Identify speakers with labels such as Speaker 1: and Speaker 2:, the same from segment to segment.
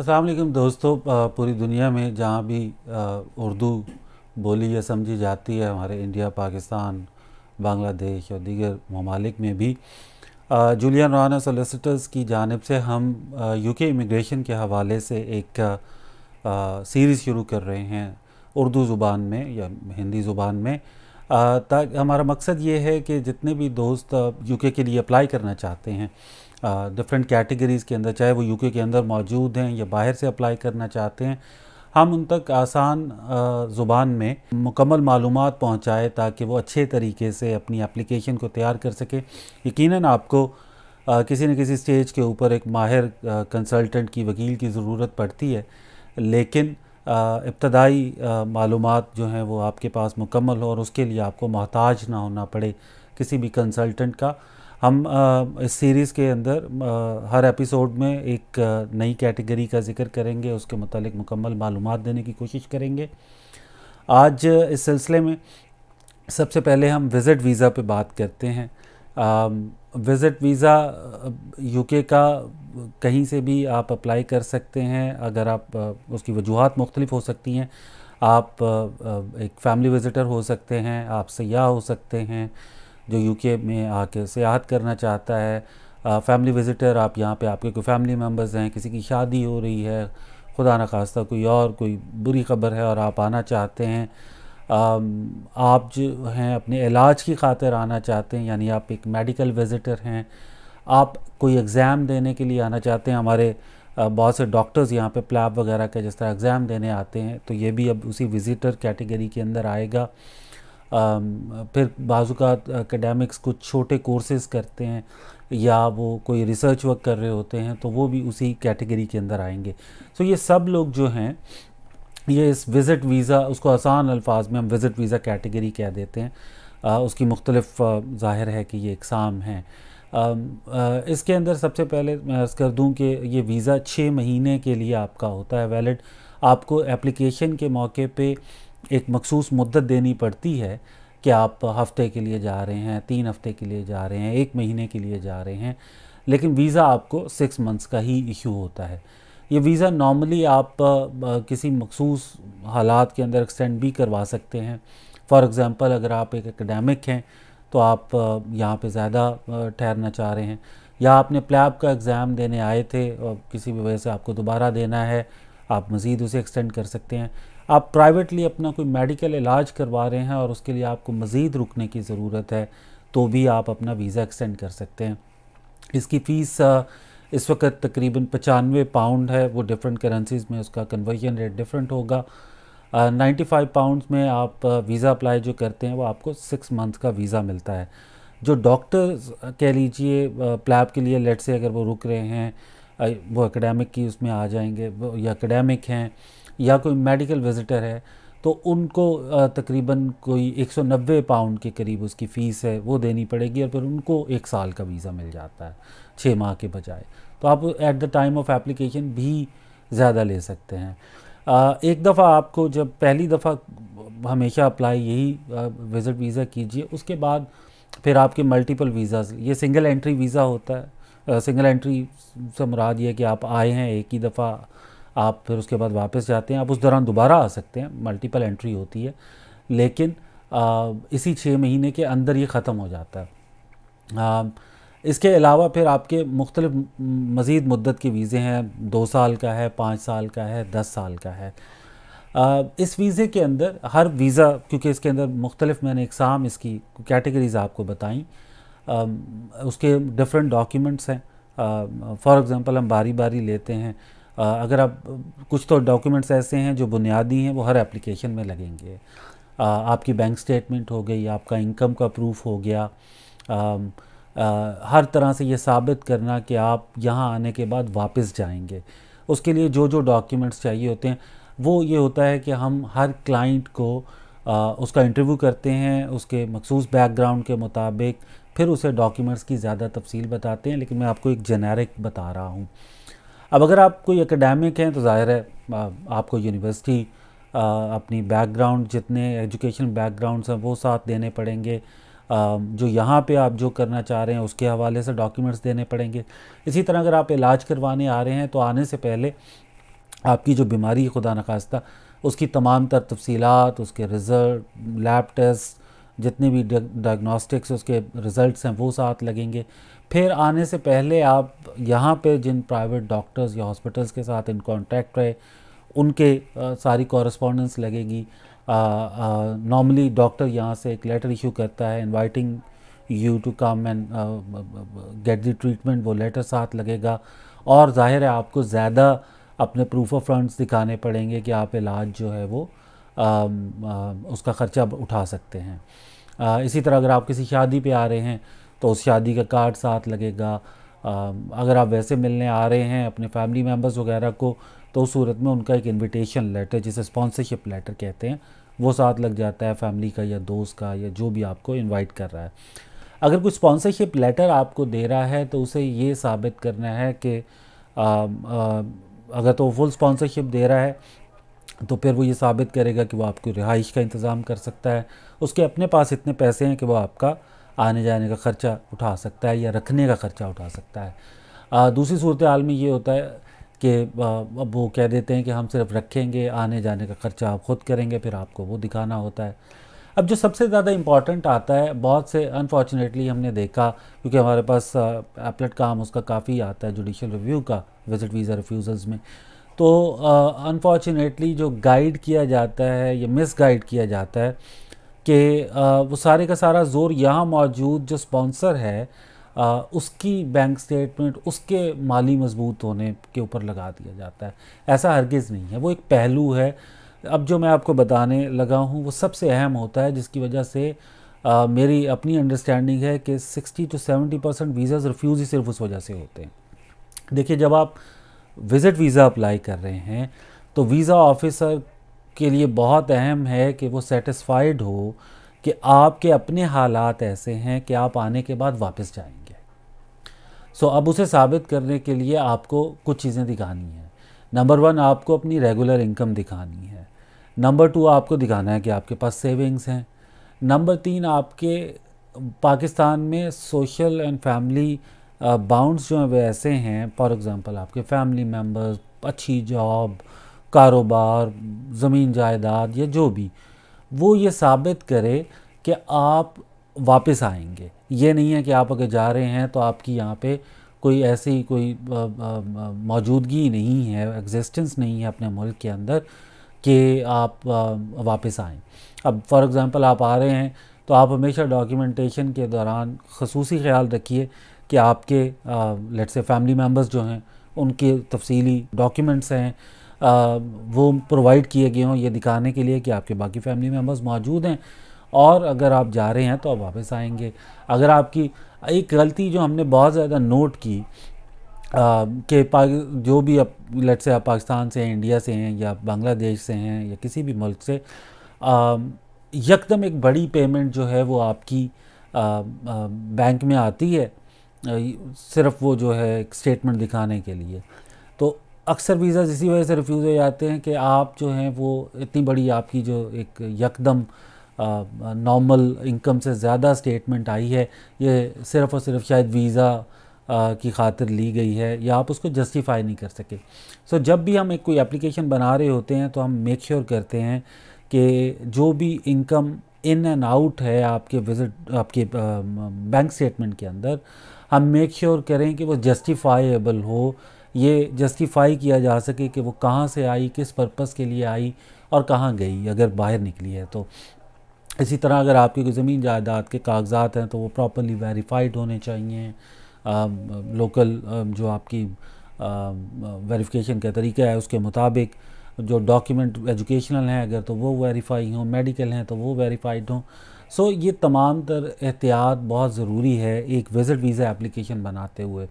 Speaker 1: असलम दोस्तों पूरी दुनिया में जहाँ भी उर्दू बोली या समझी जाती है हमारे इंडिया पाकिस्तान बांग्लादेश और दीगर ममालिक में भी जूलिया राना सोलिसटर्स की जानब से हम यूके इमिग्रेशन के हवाले से एक सीरीज़ शुरू कर रहे हैं उर्दू ज़ुबान में या हिंदी ज़ुबान में ताकि हमारा मकसद ये है कि जितने भी दोस्त यूके के लिए अप्लाई करना चाहते हैं डिफरेंट कैटेगरीज़ के अंदर चाहे वो यूके के अंदर मौजूद हैं या बाहर से अप्लाई करना चाहते हैं हम उन तक आसान ज़ुबान में मुकम्मल मालूम पहुँचाएँ ताकि वो अच्छे तरीके से अपनी एप्लीकेशन को तैयार कर सके यकीन आपको आ, किसी न किसी स्टेज के ऊपर एक माहिर कंसल्टेंट की वकील की ज़रूरत पड़ती है लेकिन इब्तदाई मालूम जो हैं वो आपके पास मुकम्मल हो और उसके लिए आपको मोहताज ना होना पड़े किसी भी कंसल्टेंट का हम इस सीरीज़ के अंदर हर एपिसोड में एक नई कैटेगरी का जिक्र करेंगे उसके मतलब मुकम्मल मालूम देने की कोशिश करेंगे आज इस सिलसिले में सबसे पहले हम विज़िट वीज़ा पे बात करते हैं विज़िट वीज़ा यूके का कहीं से भी आप अप्लाई कर सकते हैं अगर आप उसकी वजूहत मुख्तलिफ हो सकती हैं आप एक फैमिली विज़िटर हो सकते हैं आप सयाह हो सकते हैं जो यूके में आके सियाहत करना चाहता है फैमिली विज़िटर आप यहाँ पे आपके कोई फैमिली मेम्बर्स हैं किसी की शादी हो रही है खुदा न खास्ता कोई और कोई बुरी खबर है और आप आना चाहते हैं आप जो हैं अपने इलाज की खातिर आना चाहते हैं यानी आप एक मेडिकल विज़िटर हैं आप कोई एग्ज़ाम देने के लिए आना चाहते हैं हमारे बहुत से डॉक्टर्स यहाँ पे प्लैब वगैरह का जिस तरह एग्ज़ाम देने आते हैं तो ये भी अब उसी विज़िटर कैटेगरी के अंदर आएगा फिर बाजू अकेडेमिक्स कुछ छोटे कोर्सेज करते हैं या वो कोई रिसर्च वर्क कर रहे होते हैं तो वो भी उसी कैटेगरी के अंदर आएंगे सो so ये सब लोग जो हैं ये इस विज़िट वीज़ा उसको आसान अल्फाज में हम विज़िट वीज़ा कैटेगरी कह देते हैं आ, उसकी मुख्तलफ ज़ाहिर है कि ये इकसाम हैं इसके अंदर सबसे पहले मैं अर्ज़ कर दूँ कि ये वीज़ा छः महीने के लिए आपका होता है वैलिड आपको एप्लीकेशन के मौके पे एक मखसूस मदत देनी पड़ती है कि आप हफ्ते के लिए जा रहे हैं तीन हफ्ते के लिए जा रहे हैं एक महीने के लिए जा रहे हैं लेकिन वीज़ा आपको सिक्स मंथ्स का ही इशू होता है ये वीज़ा नॉर्मली आप किसी मखसूस हालात के अंदर एक्सटेंड भी करवा सकते हैं फॉर एग्ज़ाम्पल अगर आप एक एकेडमिक हैं तो आप यहाँ पे ज़्यादा ठहरना चाह रहे हैं या आपने प्लेब का एग्ज़ाम देने आए थे और किसी भी वजह से आपको दोबारा देना है आप मज़ीद उसे एक्सटेंड कर सकते हैं आप प्राइवेटली अपना कोई मेडिकल इलाज करवा रहे हैं और उसके लिए आपको मज़ीद रुकने की ज़रूरत है तो भी आप अपना वीज़ा एक्सटेंड कर सकते हैं इसकी फ़ीस इस वक्त तकरीबन पचानवे पाउंड है वो डिफरेंट करेंसीज़ में उसका कन्वर्जन रेट डिफरेंट होगा नाइन्टी फाइव पाउंड में आप वीज़ा अप्लाई जो करते हैं वो आपको सिक्स मंथ का वीज़ा मिलता है जो डॉक्टर्स कह लीजिए प्लैब के लिए लेट से अगर वो रुक रहे हैं वो एकेडमिक की उसमें आ जाएंगे वो या एकेडमिक हैं या कोई मेडिकल विजिटर है तो उनको तकरीबन कोई 190 पाउंड के करीब उसकी फ़ीस है वो देनी पड़ेगी और फिर उनको एक साल का वीज़ा मिल जाता है छः माह के बजाय तो आप at the time of application भी ज़्यादा ले सकते हैं एक दफ़ा आपको जब पहली दफ़ा हमेशा अप्लाई यही विज़िट वीज़ा कीजिए उसके बाद फिर आपके मल्टीपल वीज़ा ये सिंगल एंट्री वीज़ा होता है सिंगल एंट्री से मुराद ये कि आप आए हैं एक ही दफ़ा आप फिर उसके बाद वापस जाते हैं आप उस दौरान दोबारा आ सकते हैं मल्टीपल एंट्री होती है लेकिन आ, इसी छः महीने के अंदर ये ख़त्म हो जाता है आ, इसके अलावा फिर आपके मुख्तलिफ मज़ीद मदत के वीज़े हैं दो साल का है पाँच साल का है दस साल का है आ, इस वीज़े के अंदर हर वीज़ा क्योंकि इसके अंदर मुख्तलिफ मैंने इकसाम इसकी कैटेगरीज़ आपको बताई उसके डिफरेंट डॉक्यूमेंट्स हैं फॉर एग्ज़ाम्पल हम बारी बारी लेते हैं अगर आप कुछ तो डॉक्यूमेंट्स ऐसे हैं जो बुनियादी हैं वो हर एप्लीकेशन में लगेंगे आ, आपकी बैंक स्टेटमेंट हो गई आपका इनकम का प्रूफ हो गया आ, आ, हर तरह से ये साबित करना कि आप यहाँ आने के बाद वापस जाएंगे उसके लिए जो जो डॉक्यूमेंट्स चाहिए होते हैं वो ये होता है कि हम हर क्लाइंट को आ, उसका इंटरव्यू करते हैं उसके मखसूस बैकग्राउंड के मुताबिक फिर उसे डॉक्यूमेंट्स की ज़्यादा तफसील बताते हैं लेकिन मैं आपको एक जेनेरिक बता रहा हूँ अब अगर आप कोई एकेडमिक हैं तो ज़ाहिर है आपको यूनिवर्सिटी अपनी बैकग्राउंड जितने एजुकेशन बैकग्राउंड्स हैं वो साथ देने पड़ेंगे जो यहाँ पे आप जो करना चाह रहे हैं उसके हवाले से डॉक्यूमेंट्स देने पड़ेंगे इसी तरह अगर आप इलाज करवाने आ रहे हैं तो आने से पहले आपकी जो बीमारी है खुदा नखास्ता उसकी तमाम तर तफसीत उसके रिज़ल्ट लैब टेस्ट जितने भी डायग्नोस्टिक्स उसके रिज़ल्ट हैं वो साथ लगेंगे फिर आने से पहले आप यहाँ पे जिन प्राइवेट डॉक्टर्स या हॉस्पिटल्स के साथ इन कॉन्टैक्ट रहे उनके आ, सारी कॉरस्पॉन्डेंस लगेगी नॉर्मली डॉक्टर यहाँ से एक लेटर इशू करता है inviting you to come and get the treatment वो लेटर साथ लगेगा और जाहिर है आपको ज़्यादा अपने प्रूफ ऑफ फंड्स दिखाने पड़ेंगे कि आप इलाज जो है वो उसका ख़र्चा उठा सकते हैं इसी तरह अगर आप किसी शादी पे आ रहे हैं तो उस शादी का कार्ड साथ लगेगा अगर आप वैसे मिलने आ रहे हैं अपने फैमिली मेम्बर्स वगैरह को तो उस सूरत में उनका एक इनविटेशन लेटर जिसे स्पॉन्सरशिप लेटर कहते हैं वो साथ लग जाता है फैमिली का या दोस्त का या जो भी आपको इनवाइट कर रहा है अगर कोई स्पॉन्सरशिप लेटर आपको दे रहा है तो उसे ये साबित करना है कि अगर तो फुल स्पॉन्सरशिप दे रहा है तो फिर वो ये साबित करेगा कि वो आपकी रिहाइश का इंतज़ाम कर सकता है उसके अपने पास इतने पैसे हैं कि वो आपका आने जाने का ख़र्चा उठा सकता है या रखने का ख़र्चा उठा सकता है आ, दूसरी सूरत हाल में ये होता है कि अब वो कह देते हैं कि हम सिर्फ रखेंगे आने जाने का ख़र्चा आप ख़ुद करेंगे फिर आपको वो दिखाना होता है अब जो सबसे ज़्यादा इम्पॉर्टेंट आता है बहुत से अनफॉर्चुनेटली हमने देखा क्योंकि हमारे पास एपलेट काम उसका काफ़ी आता है जुडिशल रिव्यू का विजिट वीज़ा रिफ्यूज़ल्स में तो अनफॉर्चुनेटली uh, जो गाइड किया जाता है या मिस गाइड किया जाता है कि uh, वो सारे का सारा जोर यहाँ मौजूद जो स्पॉन्सर है uh, उसकी बैंक स्टेटमेंट उसके माली मजबूत होने के ऊपर लगा दिया जाता है ऐसा हरगिज़ नहीं है वो एक पहलू है अब जो मैं आपको बताने लगा हूँ वो सबसे अहम होता है जिसकी वजह से आ, मेरी अपनी अंडरस्टैंडिंग है कि 60 टू 70 परसेंट वीज़ाज़ रिफ्यूज़ ही सिर्फ उस वजह से होते हैं देखिए जब आप विज़िट वीज़ा अप्लाई कर रहे हैं तो वीज़ा ऑफिसर के लिए बहुत अहम है कि वो सेटिस्फाइड हो कि आपके अपने हालात ऐसे हैं कि आप आने के बाद वापस जाएंगे सो अब उसे साबित करने के लिए आपको कुछ चीज़ें दिखानी हैं नंबर वन आपको अपनी रेगुलर इनकम दिखानी है नंबर टू आपको दिखाना है कि आपके पास सेविंग्स हैं नंबर तीन आपके पाकिस्तान में सोशल एंड फैमिली बाउंड्स जो हैं वे ऐसे हैं फॉर एग्ज़ाम्पल आपके फैमिली मेम्बर्स अच्छी जॉब कारोबार ज़मीन जायदाद या जो भी वो ये साबित करे कि आप वापस आएंगे ये नहीं है कि आप अगर जा रहे हैं तो आपकी यहाँ पे कोई ऐसी कोई मौजूदगी नहीं है एग्जिस्टेंस नहीं है अपने मुल्क के अंदर कि आप वापस आएँ अब फॉर एग्ज़ाम्पल आप आ रहे हैं तो आप हमेशा डॉक्यूमेंटेशन के दौरान खसूसी ख्याल रखिए कि आपके लेट से फैमिली मेम्बर्स जो हैं उनके तफसीली डॉक्यूमेंट्स हैं आ, वो प्रोवाइड किए गए हों ये दिखाने के लिए कि आपके बाकी फैमिली मेम्बर्स मौजूद हैं और अगर आप जा रहे हैं तो आप वापस आएंगे अगर आपकी एक गलती जो हमने बहुत ज़्यादा नोट की कि जो भी अब लेट से आप पाकिस्तान से हैं इंडिया से हैं या बांग्लादेश से हैं या किसी भी मुल्क से यकदम एक बड़ी पेमेंट जो है वो आपकी आ, बैंक में आती है सिर्फ वो जो है एक स्टेटमेंट दिखाने के लिए तो अक्सर वीज़ा इसी वजह से रिफ्यूज़ हो जाते हैं कि आप जो हैं वो इतनी बड़ी आपकी जो एक यकदम नॉर्मल इनकम से ज़्यादा स्टेटमेंट आई है ये सिर्फ़ और सिर्फ शायद वीज़ा की खातिर ली गई है या आप उसको जस्टिफाई नहीं कर सके सो जब भी हम एक कोई एप्लीकेशन बना रहे होते हैं तो हम मेक श्योर sure करते हैं कि जो भी इनकम इन एंड आउट है आपके विजिट आपके बैंक स्टेटमेंट के अंदर हम मेक श्योर sure करें कि वो जस्टिफाइबल हो ये जस्टिफाई किया जा सके कि वो कहाँ से आई किस पर्पस के लिए आई और कहाँ गई अगर बाहर निकली है तो इसी तरह अगर आपकी कोई ज़मीन जायदाद के कागजात हैं तो वो प्रॉपरली वेरीफाइड होने चाहिए लोकल जो आपकी वेरिफिकेशन का तरीका है उसके मुताबिक जो डॉक्यूमेंट एजुकेशनल हैं अगर तो वो वेरीफाई हों मेडिकल हैं तो वो वेरीफाइड हों सो ये तमाम तर एहतियात बहुत ज़रूरी है एक विज़िट वीज़ा एप्लीकेशन बनाते हुए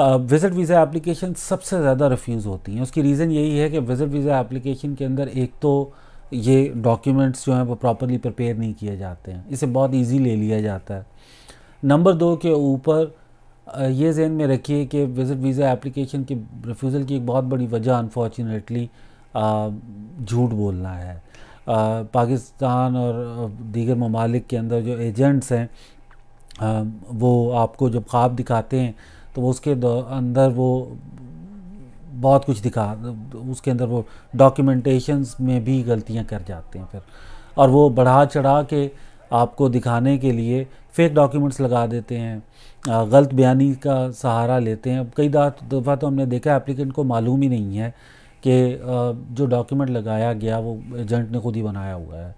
Speaker 1: विज़िट वीज़ा एप्लीकेशन सबसे ज़्यादा रिफ्यूज़ होती हैं उसकी रीज़न यही है कि विज़िट वीज़ा एप्लीकेशन के अंदर एक तो ये डॉक्यूमेंट्स जो हैं वो प्रॉपरली प्रपेयर नहीं किए जाते हैं इसे बहुत ईजी ले लिया जाता है नंबर दो के ऊपर ये जहन में रखिए कि विज़िट वीज़ा एप्लीकेशन के रिफ्यूज़ल की एक बहुत बड़ी वजह अनफॉर्चुनेटली झूठ बोलना है पाकिस्तान और दीगर ममालिक के अंदर जो एजेंट्स हैं वो आपको जब ख्वाब दिखाते हैं तो उसके अंदर वो बहुत कुछ दिखा उसके अंदर वो डॉक्यूमेंटेशंस में भी गलतियां कर जाते हैं फिर और वो बढ़ा चढ़ा के आपको दिखाने के लिए फेक डॉक्यूमेंट्स लगा देते हैं गलत बयानी का सहारा लेते हैं कई दफ़ा तो हमने देखा एप्लीकेंट को मालूम ही नहीं है कि जो डॉक्यूमेंट लगाया गया वो एजेंट ने खुद ही बनाया हुआ है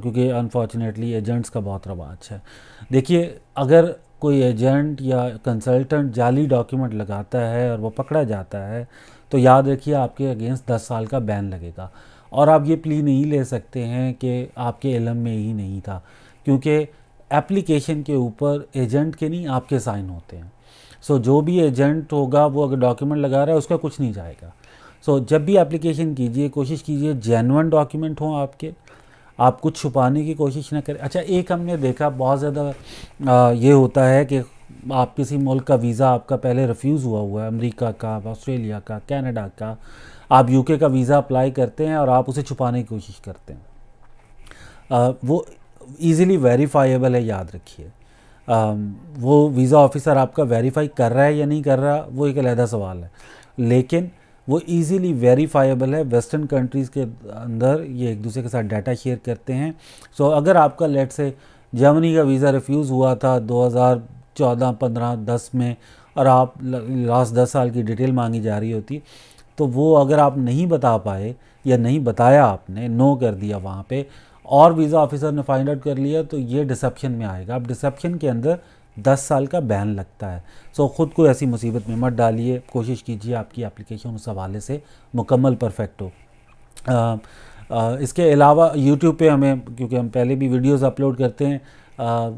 Speaker 1: क्योंकि अनफॉर्चुनेटली एजेंट्स का बहुत रवाज है देखिए अगर कोई एजेंट या कंसल्टेंट जाली डॉक्यूमेंट लगाता है और वो पकड़ा जाता है तो याद रखिए आपके अगेंस्ट दस साल का बैन लगेगा और आप ये प्ली नहीं ले सकते हैं कि आपके इलम में ही नहीं था क्योंकि एप्लीकेशन के ऊपर एजेंट के नहीं आपके साइन होते हैं सो so, जो भी एजेंट होगा वो अगर डॉक्यूमेंट लगा रहा है उसका कुछ नहीं जाएगा सो so, जब भी एप्लीकेशन कीजिए कोशिश कीजिए जेनवन डॉक्यूमेंट हों आपके आप कुछ छुपाने की कोशिश ना करें अच्छा एक हमने देखा बहुत ज़्यादा ये होता है कि आप किसी मुल्क का वीज़ा आपका पहले रिफ्यूज़ हुआ हुआ है अमेरिका का ऑस्ट्रेलिया का कनाडा का आप यूके का वीज़ा अप्लाई करते हैं और आप उसे छुपाने की कोशिश करते हैं आ, वो ईज़िली वेरीफाइबल है याद रखिए वो वीज़ा ऑफिसर आपका वेरीफाई कर रहा है या नहीं कर रहा वो एक अलहदा सवाल है लेकिन वो इजीली वेरीफाइबल है वेस्टर्न कंट्रीज़ के अंदर ये एक दूसरे के साथ डाटा शेयर करते हैं सो so, अगर आपका लेट से जर्मनी का वीज़ा रिफ्यूज़ हुआ था 2014 15 10 में और आप लास्ट दस साल की डिटेल मांगी जा रही होती तो वो अगर आप नहीं बता पाए या नहीं बताया आपने नो कर दिया वहाँ पे और वीज़ा ऑफिसर ने फाइंड आउट कर लिया तो ये डिसप्शन में आएगा अब डिसप्शन के अंदर दस साल का बैन लगता है सो ख़ुद को ऐसी मुसीबत में मत डालिए कोशिश कीजिए आपकी एप्लीकेशन उस हवाले से मुकम्मल परफेक्ट हो आ, आ, इसके अलावा यूट्यूब पे हमें क्योंकि हम पहले भी वीडियोस अपलोड करते हैं आ,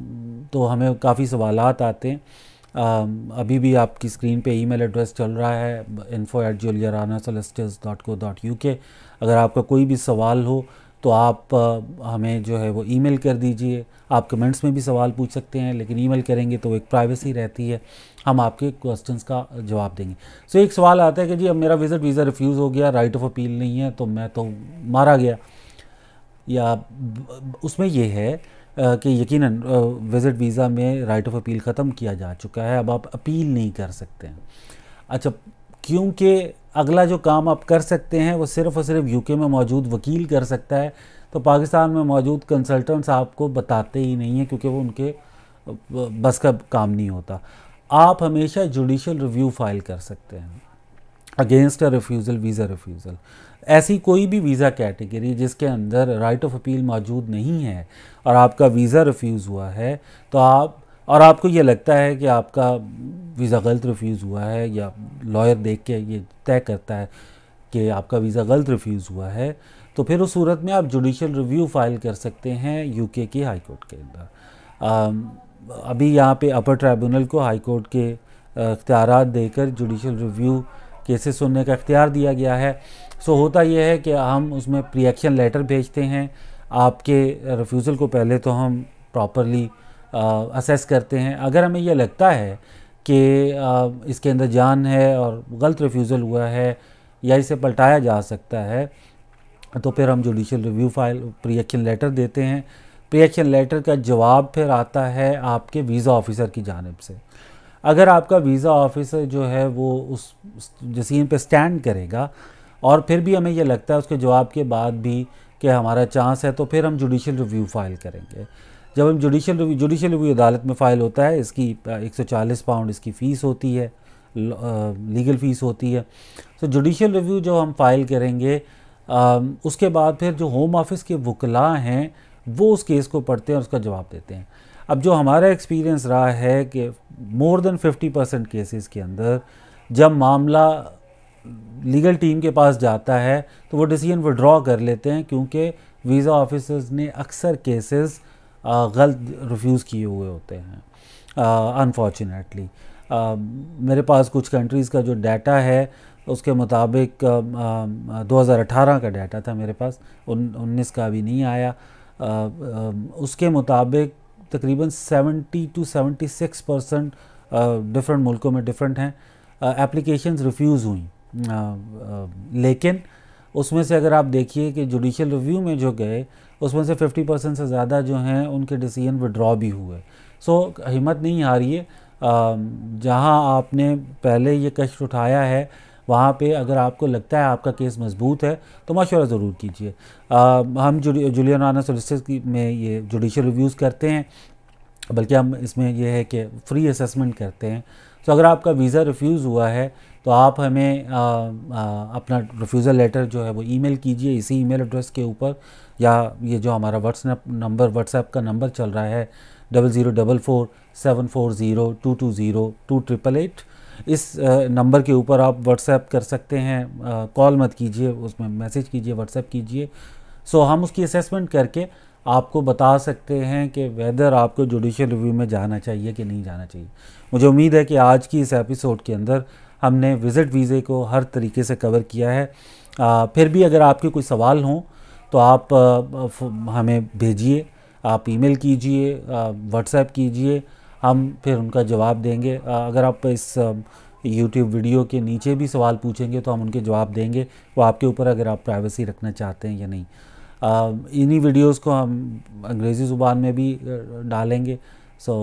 Speaker 1: तो हमें काफ़ी सवाल आते हैं आ, अभी भी आपकी स्क्रीन पे ईमेल एड्रेस चल रहा है info at Joliyarana solicitors dot co dot U K अगर आपका कोई भी सवाल हो तो आप हमें जो है वो ईमेल कर दीजिए आप कमेंट्स में भी सवाल पूछ सकते हैं लेकिन ईमेल करेंगे तो एक प्राइवेसी रहती है हम आपके क्वेश्चंस का जवाब देंगे सो एक सवाल आता है कि जी अब मेरा विज़िट वीज़ा रिफ्यूज़ हो गया राइट ऑफ अपील नहीं है तो मैं तो मारा गया या उसमें यह है कि यकीन विज़िट वीज़ा में राइट ऑफ अपील ख़त्म किया जा चुका है अब आप अपील नहीं कर सकते हैं अच्छा क्योंकि अगला जो काम आप कर सकते हैं वो सिर्फ़ और सिर्फ यूके में मौजूद वकील कर सकता है तो पाकिस्तान में मौजूद कंसल्टेंट्स आपको बताते ही नहीं हैं क्योंकि वो उनके बस का काम नहीं होता आप हमेशा जुडिशल रिव्यू फाइल कर सकते हैं against a refusal visa refusal ऐसी कोई भी वीज़ा कैटेगरी जिसके अंदर राइट ऑफ अपील मौजूद नहीं है और आपका वीज़ा रिफ्यूज़ हुआ है तो आप और आपको ये लगता है कि आपका वीज़ा गलत रिफ्यूज़ हुआ है या लॉयर देख के ये तय करता है कि आपका वीज़ा गलत रिफ्यूज़ हुआ है तो फिर उस सूरत में आप जुडिशल रिव्यू फाइल कर सकते हैं यूके की हाई कोर्ट के अंदर अभी यहाँ पे अपर ट्राइब्यूनल को हाई कोर्ट के अख्तियार देकर जुडिशल रिव्यू केसेस सुनने का अख्तियार दिया गया है सो होता यह है कि हम उसमें प्रिएक्शन लेटर भेजते हैं आपके रिफ्यूज़ल को पहले तो हम प्रॉपरली असेस करते हैं अगर हमें यह लगता है कि इसके अंदर जान है और गलत रिफ्यूज़ल हुआ है या इसे पलटाया जा सकता है तो फिर हम judicial review file preaction letter देते हैं प्रियक्शन लेटर का जवाब फिर आता है आपके वीज़ा ऑफिसर की जानब से अगर आपका वीज़ा ऑफिसर जो है वो उस जसीन पे स्टैंड करेगा और फिर भी हमें यह लगता है उसके जवाब के बाद भी कि हमारा चांस है तो फिर हम जुडिशल रिव्यू फाइल करेंगे जब हम जुडिशल रिव्यू जुडिशल रिव्यू अदालत में फ़ाइल होता है इसकी 140 पाउंड इसकी फ़ीस होती है लीगल फ़ीस होती है सो जुडिशल रिव्यू जो हम फ़ाइल करेंगे आ, उसके बाद फिर जो होम ऑफिस के वकला हैं वो उस केस को पढ़ते हैं और उसका जवाब देते हैं अब जो हमारा एक्सपीरियंस रहा है कि मोर देन 50 परसेंट केसेस के अंदर जब मामला लीगल टीम के पास जाता है तो वो डिसीजन विड्रॉ कर लेते हैं क्योंकि वीज़ा ऑफिसर्स ने अक्सर केसेस गलत रिफ्यूज़ किए हुए होते हैं अनफॉर्चुनेटली मेरे पास कुछ कंट्रीज़ का जो डाटा है उसके मुताबिक uh, 2018 का डाटा था मेरे पास उन उन्नीस का अभी नहीं आया uh, uh, उसके मुताबिक तकरीबन 70 टू 76 परसेंट डिफरेंट मुल्कों में डिफरेंट हैं एप्लीकेशंस रिफ्यूज़ हुई लेकिन उसमें से अगर आप देखिए कि जुडिशल रिव्यू में जो गए उसमें से 50 परसेंट से ज़्यादा जो हैं उनके डिसीजन विड्रॉ भी हुए सो so, हिम्मत नहीं हारिए जहाँ आपने पहले ये कष्ट उठाया है वहाँ पे अगर आपको लगता है आपका केस मजबूत है तो मशवरा ज़रूर कीजिए हम जुलियन राना सोलिसिस में ये जुडिशल रिव्यूज़ करते हैं बल्कि हम इसमें यह है कि फ्री असेसमेंट करते हैं तो अगर आपका वीज़ा रिफ्यूज़ हुआ है तो आप हमें आ, आ, अपना रिफ्यूज़ल लेटर जो है वो ईमेल कीजिए इसी ईमेल एड्रेस के ऊपर या ये जो हमारा व्हाट्सएप नंबर व्हाट्सएप का नंबर चल रहा है double zero double four seven four zero two two zero two triple eight इस नंबर के ऊपर आप व्हाट्सएप कर सकते हैं कॉल मत कीजिए उसमें मैसेज कीजिए व्हाट्सएप कीजिए सो हम उसकी असेसमेंट करके आपको बता सकते हैं कि वेदर आपको जुडिशल रिव्यू में जाना चाहिए कि नहीं जाना चाहिए मुझे उम्मीद है कि आज की इस एपिसोड के अंदर हमने विज़िट वीज़े को हर तरीके से कवर किया है आ, फिर भी अगर आपके कोई सवाल हों तो आप हमें भेजिए आप ईमेल कीजिए व्हाट्सएप कीजिए हम फिर उनका जवाब देंगे अगर आप इस यूट्यूब वीडियो के नीचे भी सवाल पूछेंगे तो हम उनके जवाब देंगे वो आपके ऊपर अगर आप प्राइवेसी रखना चाहते हैं या नहीं इन्हीं वीडियोस को हम अंग्रेज़ी ज़ुबान में भी डालेंगे सो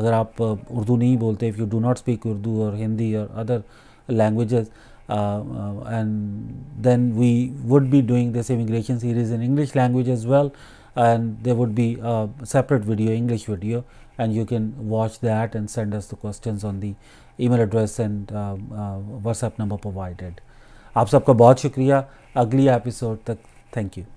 Speaker 1: अगर आप उर्दू नहीं बोलते if you do not speak Urdu और हिंदी और other languages Uh, uh, and then we would be doing the immigration series in English language as well and there would be a separate video English video and you can watch that and send us the questions on the email address and uh, uh, WhatsApp number provided. आप सबका बहुत शुक्रिया अगली episode तक thank you.